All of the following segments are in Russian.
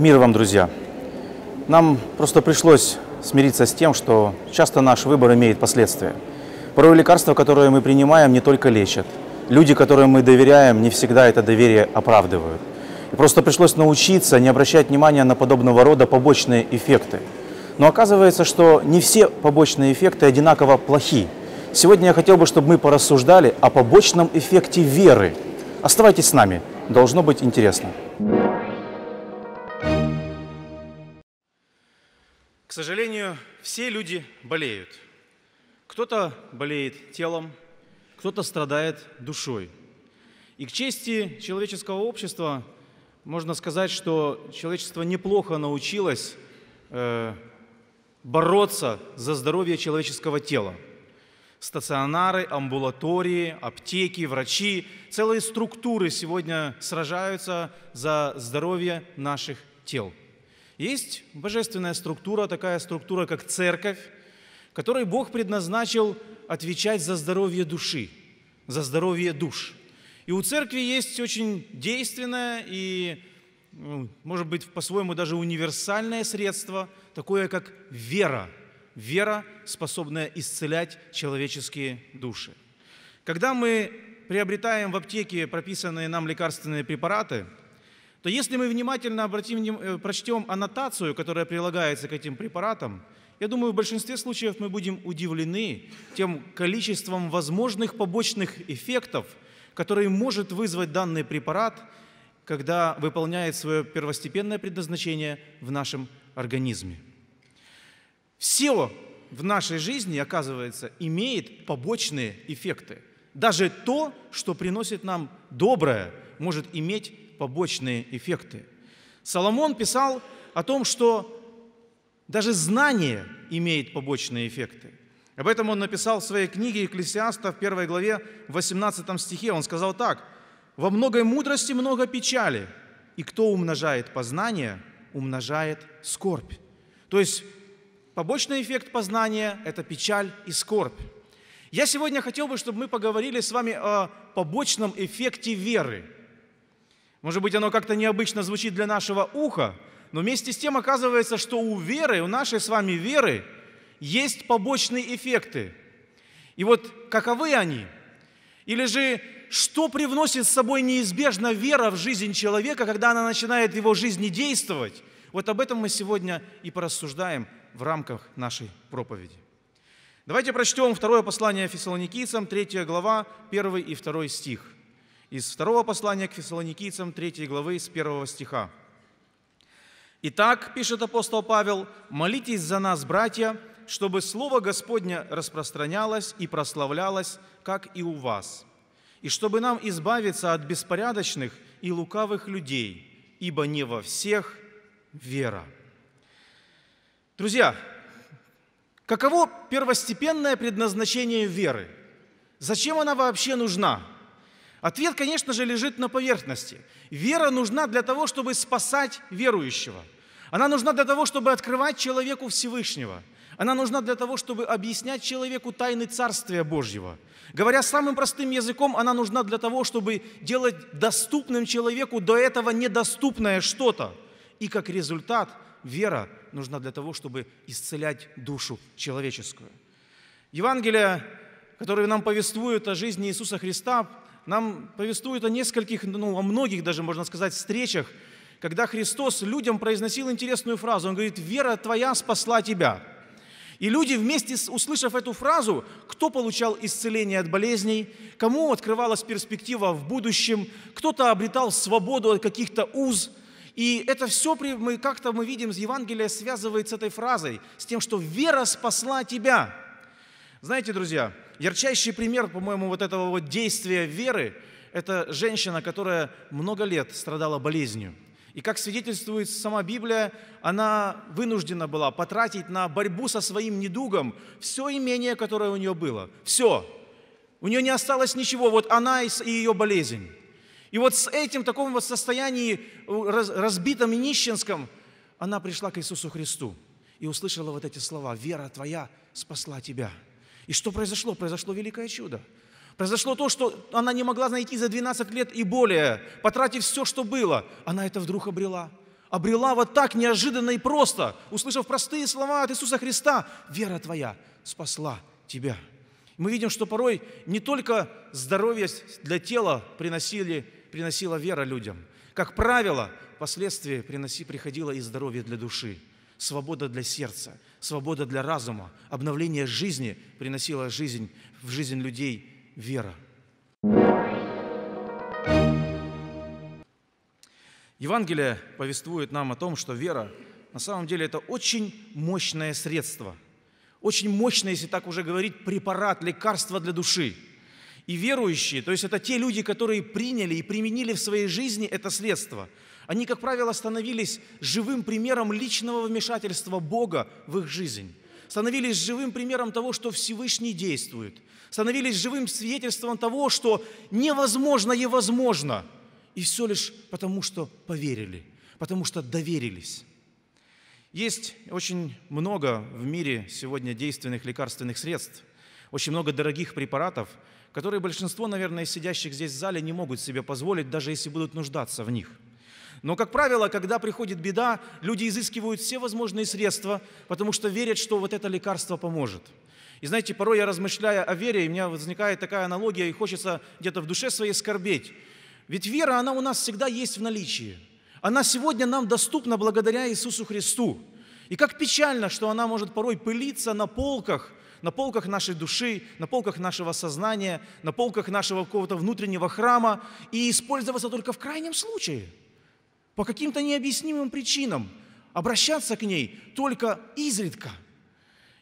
Мир вам, друзья! Нам просто пришлось смириться с тем, что часто наш выбор имеет последствия. Порой лекарства, которые мы принимаем, не только лечат. Люди, которым мы доверяем, не всегда это доверие оправдывают. И просто пришлось научиться не обращать внимания на подобного рода побочные эффекты. Но оказывается, что не все побочные эффекты одинаково плохи. Сегодня я хотел бы, чтобы мы порассуждали о побочном эффекте веры. Оставайтесь с нами, должно быть интересно. Thank К сожалению, все люди болеют. Кто-то болеет телом, кто-то страдает душой. И к чести человеческого общества можно сказать, что человечество неплохо научилось э, бороться за здоровье человеческого тела. Стационары, амбулатории, аптеки, врачи, целые структуры сегодня сражаются за здоровье наших тел – есть божественная структура, такая структура, как церковь, которой Бог предназначил отвечать за здоровье души, за здоровье душ. И у церкви есть очень действенное и, ну, может быть, по-своему даже универсальное средство, такое как вера. Вера, способная исцелять человеческие души. Когда мы приобретаем в аптеке прописанные нам лекарственные препараты – то если мы внимательно обратим, э, прочтем аннотацию, которая прилагается к этим препаратам, я думаю, в большинстве случаев мы будем удивлены тем количеством возможных побочных эффектов, которые может вызвать данный препарат, когда выполняет свое первостепенное предназначение в нашем организме. Все в нашей жизни, оказывается, имеет побочные эффекты. Даже то, что приносит нам доброе, может иметь побочные эффекты. Соломон писал о том, что даже знание имеет побочные эффекты. Об этом он написал в своей книге Екклесиаста в первой главе, в 18 стихе. Он сказал так. «Во многой мудрости много печали, и кто умножает познание, умножает скорбь». То есть побочный эффект познания – это печаль и скорбь. Я сегодня хотел бы, чтобы мы поговорили с вами о побочном эффекте веры – может быть, оно как-то необычно звучит для нашего уха, но вместе с тем оказывается, что у веры, у нашей с вами веры, есть побочные эффекты. И вот каковы они? Или же что привносит с собой неизбежно вера в жизнь человека, когда она начинает в его жизни действовать? Вот об этом мы сегодня и порассуждаем в рамках нашей проповеди. Давайте прочтем второе послание Фессалоникийцам, 3 глава, 1 и 2 стих – из второго послания к фессалоникийцам 3 главы с 1 стиха. «Итак, — пишет апостол Павел, — молитесь за нас, братья, чтобы Слово Господне распространялось и прославлялось, как и у вас, и чтобы нам избавиться от беспорядочных и лукавых людей, ибо не во всех вера». Друзья, каково первостепенное предназначение веры? Зачем она вообще нужна? Ответ, конечно же, лежит на поверхности. Вера нужна для того, чтобы спасать верующего. Она нужна для того, чтобы открывать человеку Всевышнего. Она нужна для того, чтобы объяснять человеку тайны Царствия Божьего. Говоря самым простым языком, она нужна для того, чтобы делать доступным человеку до этого недоступное что-то. И как результат, вера нужна для того, чтобы исцелять душу человеческую. Евангелие, которое нам повествует о жизни Иисуса Христа, нам повествует о нескольких, ну, о многих даже, можно сказать, встречах, когда Христос людям произносил интересную фразу. Он говорит, вера твоя спасла тебя. И люди, вместе услышав эту фразу, кто получал исцеление от болезней, кому открывалась перспектива в будущем, кто-то обретал свободу от каких-то уз. И это все мы как-то мы видим, Евангелие связывает с этой фразой, с тем, что вера спасла тебя. Знаете, друзья, Ярчайший пример, по-моему, вот этого вот действия веры – это женщина, которая много лет страдала болезнью. И как свидетельствует сама Библия, она вынуждена была потратить на борьбу со своим недугом все имение, которое у нее было. Все. У нее не осталось ничего. Вот она и ее болезнь. И вот с этим в таком вот состоянии, разбитом и нищенском, она пришла к Иисусу Христу и услышала вот эти слова «Вера твоя спасла тебя». И что произошло? Произошло великое чудо. Произошло то, что она не могла найти за 12 лет и более, потратив все, что было. Она это вдруг обрела. Обрела вот так неожиданно и просто, услышав простые слова от Иисуса Христа. «Вера твоя спасла тебя». Мы видим, что порой не только здоровье для тела приносили, приносила вера людям. Как правило, впоследствии приноси, приходило и здоровье для души – свобода для сердца, свобода для разума, обновление жизни приносила жизнь, в жизнь людей вера. Евангелие повествует нам о том, что вера на самом деле это очень мощное средство, очень мощное, если так уже говорить, препарат, лекарство для души. И верующие, то есть это те люди, которые приняли и применили в своей жизни это средство – они, как правило, становились живым примером личного вмешательства Бога в их жизнь становились живым примером того, что Всевышний действует, становились живым свидетельством того, что невозможно и возможно, и все лишь потому, что поверили, потому что доверились. Есть очень много в мире сегодня действенных лекарственных средств, очень много дорогих препаратов, которые большинство, наверное, сидящих здесь в зале не могут себе позволить, даже если будут нуждаться в них – но, как правило, когда приходит беда, люди изыскивают все возможные средства, потому что верят, что вот это лекарство поможет. И знаете, порой я размышляя о вере, и у меня возникает такая аналогия, и хочется где-то в душе своей скорбеть. Ведь вера, она у нас всегда есть в наличии. Она сегодня нам доступна благодаря Иисусу Христу. И как печально, что она может порой пылиться на полках, на полках нашей души, на полках нашего сознания, на полках нашего какого-то внутреннего храма и использоваться только в крайнем случае – по каким-то необъяснимым причинам обращаться к ней только изредка.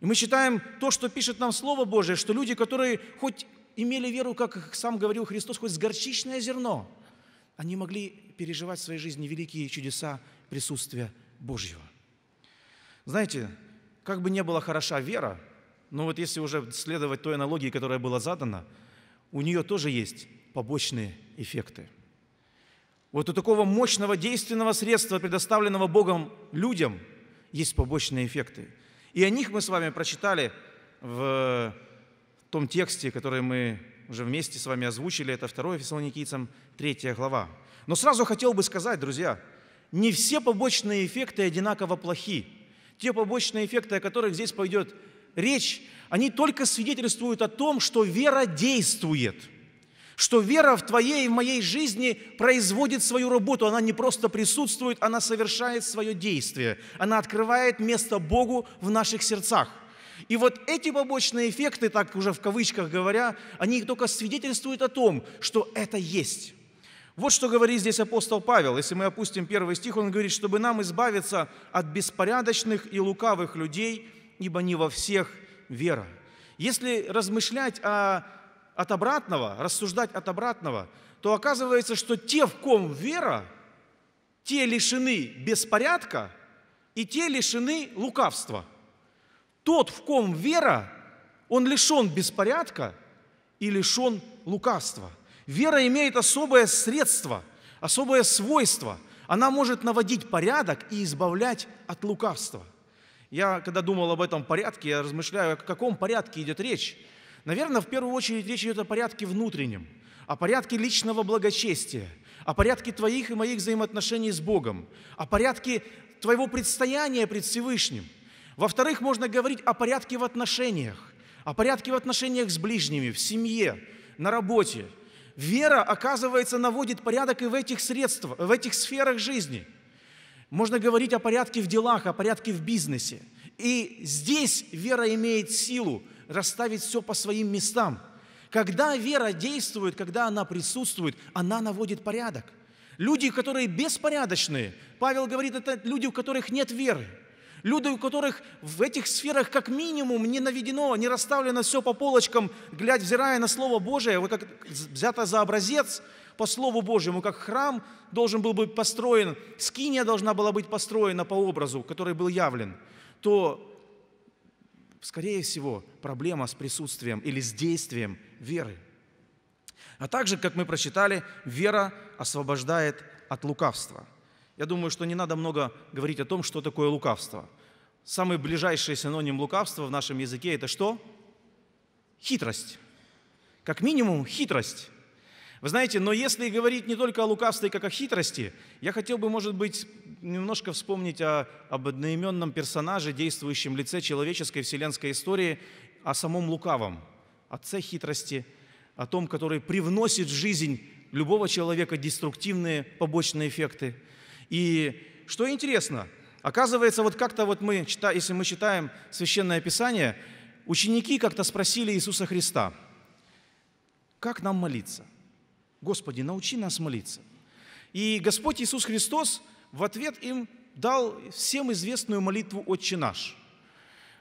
И мы считаем то, что пишет нам Слово Божие, что люди, которые хоть имели веру, как сам говорил Христос, хоть с горчичное зерно, они могли переживать в своей жизни великие чудеса присутствия Божьего. Знаете, как бы ни была хороша вера, но вот если уже следовать той аналогии, которая была задана, у нее тоже есть побочные эффекты – вот у такого мощного действенного средства, предоставленного Богом людям, есть побочные эффекты. И о них мы с вами прочитали в том тексте, который мы уже вместе с вами озвучили, это 2 Фессалоникийцам 3 глава. Но сразу хотел бы сказать, друзья, не все побочные эффекты одинаково плохи. Те побочные эффекты, о которых здесь пойдет речь, они только свидетельствуют о том, что вера действует – что вера в твоей и в моей жизни производит свою работу. Она не просто присутствует, она совершает свое действие. Она открывает место Богу в наших сердцах. И вот эти побочные эффекты, так уже в кавычках говоря, они только свидетельствуют о том, что это есть. Вот что говорит здесь апостол Павел. Если мы опустим первый стих, он говорит, чтобы нам избавиться от беспорядочных и лукавых людей, ибо не во всех вера. Если размышлять о от обратного, рассуждать от обратного, то оказывается, что те, в ком вера, те лишены беспорядка и те лишены лукавства. Тот, в ком вера, он лишен беспорядка и лишен лукавства. Вера имеет особое средство, особое свойство. Она может наводить порядок и избавлять от лукавства. Я, когда думал об этом порядке, я размышляю, о каком порядке идет речь. Наверное, в первую очередь речь идет о порядке внутреннем, о порядке личного благочестия, о порядке твоих и моих взаимоотношений с Богом, о порядке твоего предстояния пред Всевышним. Во-вторых, можно говорить о порядке в отношениях, о порядке в отношениях с ближними, в семье, на работе. Вера, оказывается, наводит порядок и в этих средствах, в этих сферах жизни. Можно говорить о порядке в делах, о порядке в бизнесе. И здесь вера имеет силу – расставить все по своим местам. Когда вера действует, когда она присутствует, она наводит порядок. Люди, которые беспорядочные, Павел говорит, это люди, у которых нет веры. Люди, у которых в этих сферах как минимум не наведено, не расставлено все по полочкам, Глядя взирая на Слово Божие, вы как взято за образец по Слову Божьему, как храм должен был быть построен, скиния должна была быть построена по образу, который был явлен, то скорее всего, проблема с присутствием или с действием веры. А также, как мы прочитали, вера освобождает от лукавства. Я думаю, что не надо много говорить о том, что такое лукавство. Самый ближайший синоним лукавства в нашем языке – это что? Хитрость. Как минимум, хитрость. Вы знаете, но если говорить не только о лукавстве, как о хитрости, я хотел бы, может быть, немножко вспомнить о, об одноименном персонаже, действующем лице человеческой вселенской истории, о самом лукавом, отце хитрости, о том, который привносит в жизнь любого человека деструктивные побочные эффекты. И что интересно, оказывается, вот как-то вот мы, если мы читаем Священное Писание, ученики как-то спросили Иисуса Христа, как нам молиться? Господи, научи нас молиться. И Господь Иисус Христос – в ответ им дал всем известную молитву «Отче наш».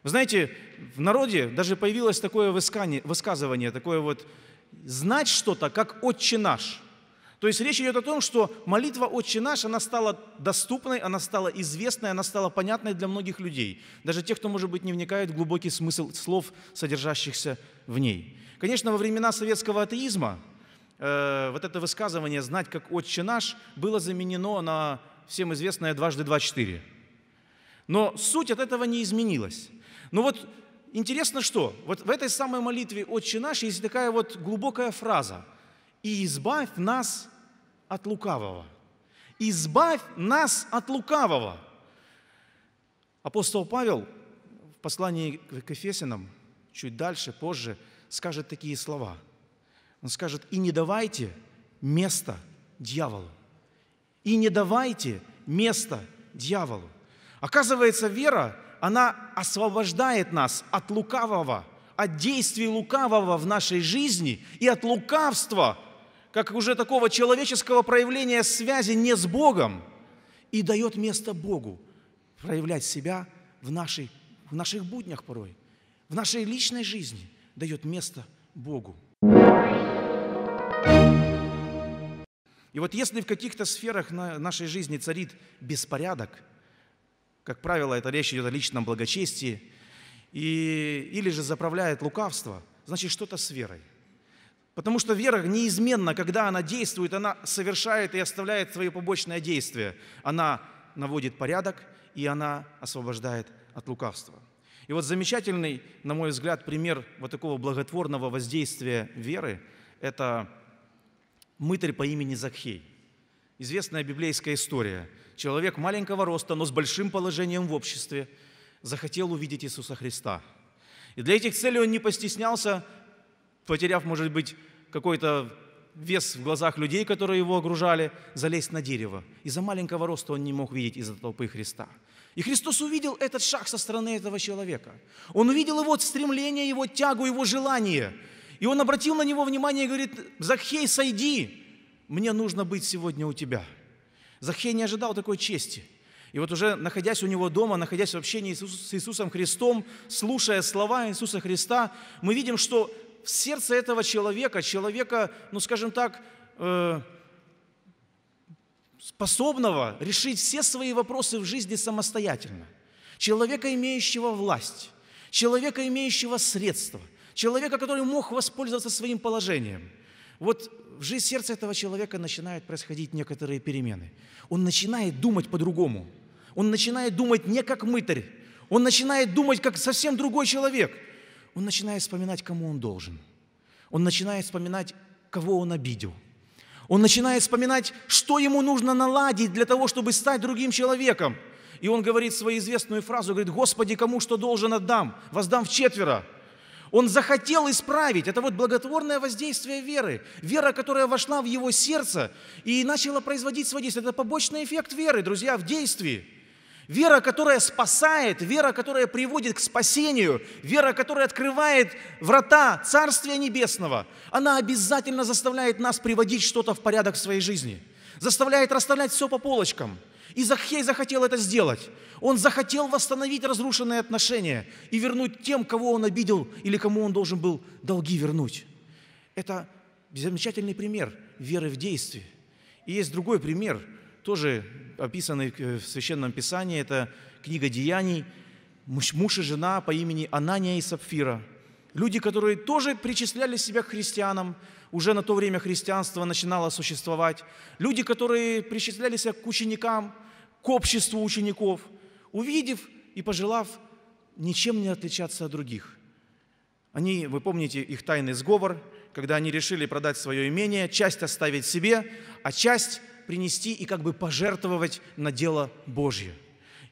Вы знаете, в народе даже появилось такое высказывание, такое вот «знать что-то, как «Отче наш». То есть речь идет о том, что молитва «Отче наш», она стала доступной, она стала известной, она стала понятной для многих людей, даже тех, кто, может быть, не вникает в глубокий смысл слов, содержащихся в ней. Конечно, во времена советского атеизма э, вот это высказывание «знать как «Отче наш» было заменено на всем известная дважды два четыре. Но суть от этого не изменилась. Но ну вот интересно что? Вот в этой самой молитве «Отче наш» есть такая вот глубокая фраза «И избавь нас от лукавого». «Избавь нас от лукавого». Апостол Павел в послании к Ефесянам чуть дальше, позже, скажет такие слова. Он скажет «И не давайте места дьяволу» и не давайте место дьяволу. Оказывается, вера, она освобождает нас от лукавого, от действий лукавого в нашей жизни и от лукавства, как уже такого человеческого проявления связи не с Богом, и дает место Богу проявлять себя в, нашей, в наших буднях порой, в нашей личной жизни дает место Богу. thank you и вот если в каких-то сферах нашей жизни царит беспорядок, как правило, это речь идет о личном благочестии, и, или же заправляет лукавство, значит что-то с верой. Потому что вера неизменно, когда она действует, она совершает и оставляет свои побочные действия. Она наводит порядок, и она освобождает от лукавства. И вот замечательный, на мой взгляд, пример вот такого благотворного воздействия веры – это мытарь по имени Закхей. Известная библейская история. Человек маленького роста, но с большим положением в обществе, захотел увидеть Иисуса Христа. И для этих целей он не постеснялся, потеряв, может быть, какой-то вес в глазах людей, которые его окружали, залезть на дерево. Из-за маленького роста он не мог видеть из-за толпы Христа. И Христос увидел этот шаг со стороны этого человека. Он увидел его стремление, его тягу, его желание – и он обратил на него внимание и говорит, «Захей, сойди, мне нужно быть сегодня у тебя». Захей не ожидал такой чести. И вот уже находясь у него дома, находясь в общении с Иисусом Христом, слушая слова Иисуса Христа, мы видим, что в сердце этого человека, человека, ну скажем так, э, способного решить все свои вопросы в жизни самостоятельно, человека, имеющего власть, человека, имеющего средства – человека, который мог воспользоваться своим положением. Вот в жизнь сердца этого человека начинают происходить некоторые перемены. Он начинает думать по-другому. Он начинает думать не как мытарь. Он начинает думать как совсем другой человек. Он начинает вспоминать, кому он должен. Он начинает вспоминать, кого он обидел. Он начинает вспоминать, что ему нужно наладить для того, чтобы стать другим человеком. И он говорит свою известную фразу, говорит, «Господи, кому что должен отдам? Воздам в четверо». Он захотел исправить. Это вот благотворное воздействие веры. Вера, которая вошла в его сердце и начала производить свое действие. Это побочный эффект веры, друзья, в действии. Вера, которая спасает, вера, которая приводит к спасению, вера, которая открывает врата Царствия Небесного, она обязательно заставляет нас приводить что-то в порядок в своей жизни, заставляет расставлять все по полочкам – и Захей захотел это сделать. Он захотел восстановить разрушенные отношения и вернуть тем, кого он обидел или кому он должен был долги вернуть. Это замечательный пример веры в действие. И есть другой пример, тоже описанный э, в Священном Писании, это книга Деяний, муж и жена по имени Анания и Сапфира. Люди, которые тоже причисляли себя к христианам, уже на то время христианство начинало существовать. Люди, которые причисляли себя к ученикам, к обществу учеников, увидев и пожелав ничем не отличаться от других. Они, вы помните, их тайный сговор, когда они решили продать свое имение, часть оставить себе, а часть принести и как бы пожертвовать на дело Божье.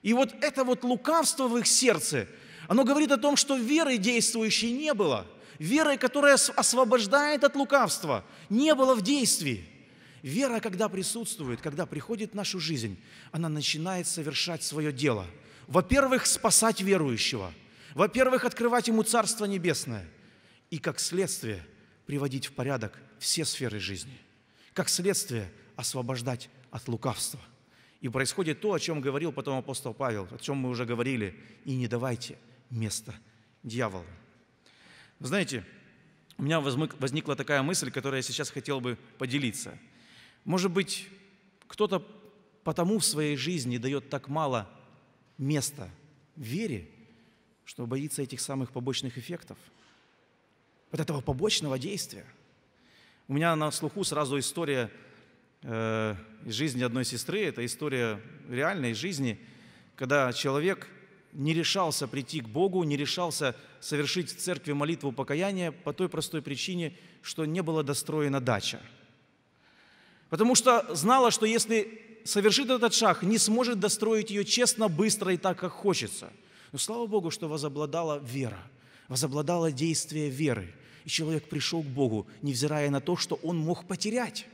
И вот это вот лукавство в их сердце, оно говорит о том, что веры действующей не было – верой, которая освобождает от лукавства, не было в действии. Вера, когда присутствует, когда приходит в нашу жизнь, она начинает совершать свое дело. Во-первых, спасать верующего. Во-первых, открывать ему Царство Небесное. И как следствие приводить в порядок все сферы жизни. Как следствие освобождать от лукавства. И происходит то, о чем говорил потом апостол Павел, о чем мы уже говорили. И не давайте место дьяволу знаете, у меня возникла такая мысль, которой я сейчас хотел бы поделиться. Может быть, кто-то потому в своей жизни дает так мало места вере, что боится этих самых побочных эффектов, вот этого побочного действия. У меня на слуху сразу история э, из жизни одной сестры, это история реальной жизни, когда человек – не решался прийти к Богу, не решался совершить в церкви молитву покаяния по той простой причине, что не была достроена дача. Потому что знала, что если совершит этот шаг, не сможет достроить ее честно, быстро и так, как хочется. Но слава Богу, что возобладала вера, возобладало действие веры. И человек пришел к Богу, невзирая на то, что он мог потерять.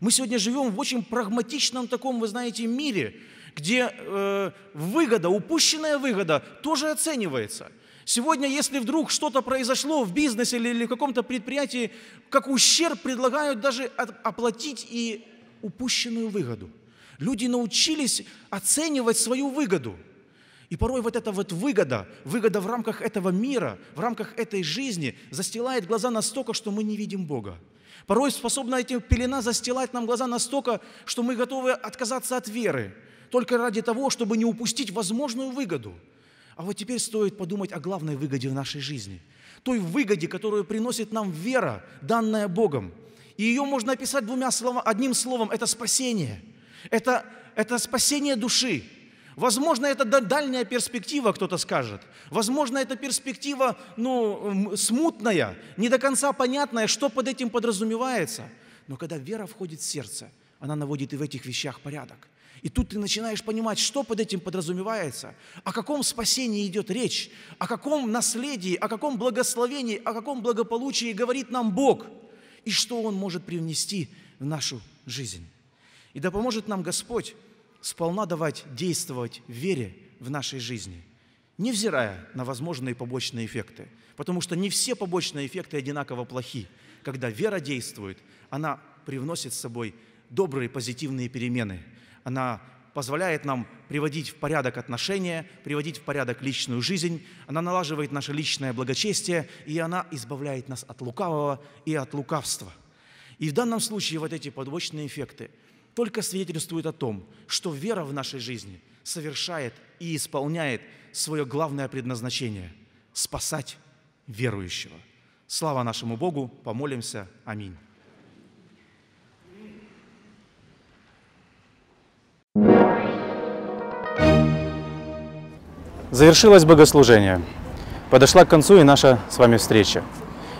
Мы сегодня живем в очень прагматичном таком, вы знаете, мире, где э, выгода, упущенная выгода тоже оценивается. Сегодня, если вдруг что-то произошло в бизнесе или, или в каком-то предприятии, как ущерб предлагают даже оплатить и упущенную выгоду. Люди научились оценивать свою выгоду. И порой вот эта вот выгода, выгода в рамках этого мира, в рамках этой жизни застилает глаза настолько, что мы не видим Бога. Порой способна эта пелена застилать нам глаза настолько, что мы готовы отказаться от веры только ради того, чтобы не упустить возможную выгоду. А вот теперь стоит подумать о главной выгоде в нашей жизни. Той выгоде, которую приносит нам вера, данная Богом. И ее можно описать двумя словами, одним словом – это спасение. Это, это спасение души. Возможно, это дальняя перспектива, кто-то скажет. Возможно, это перспектива ну, смутная, не до конца понятная, что под этим подразумевается. Но когда вера входит в сердце, она наводит и в этих вещах порядок. И тут ты начинаешь понимать, что под этим подразумевается, о каком спасении идет речь, о каком наследии, о каком благословении, о каком благополучии говорит нам Бог, и что Он может привнести в нашу жизнь. И да поможет нам Господь сполна давать действовать в вере в нашей жизни, невзирая на возможные побочные эффекты. Потому что не все побочные эффекты одинаково плохи. Когда вера действует, она привносит с собой добрые, позитивные перемены – она позволяет нам приводить в порядок отношения, приводить в порядок личную жизнь, она налаживает наше личное благочестие, и она избавляет нас от лукавого и от лукавства. И в данном случае вот эти подвочные эффекты только свидетельствуют о том, что вера в нашей жизни совершает и исполняет свое главное предназначение – спасать верующего. Слава нашему Богу, помолимся, аминь. Завершилось богослужение. Подошла к концу и наша с вами встреча.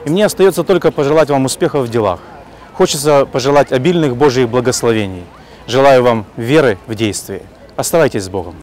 И мне остается только пожелать вам успехов в делах. Хочется пожелать обильных Божьих благословений. Желаю вам веры в действии. Оставайтесь с Богом.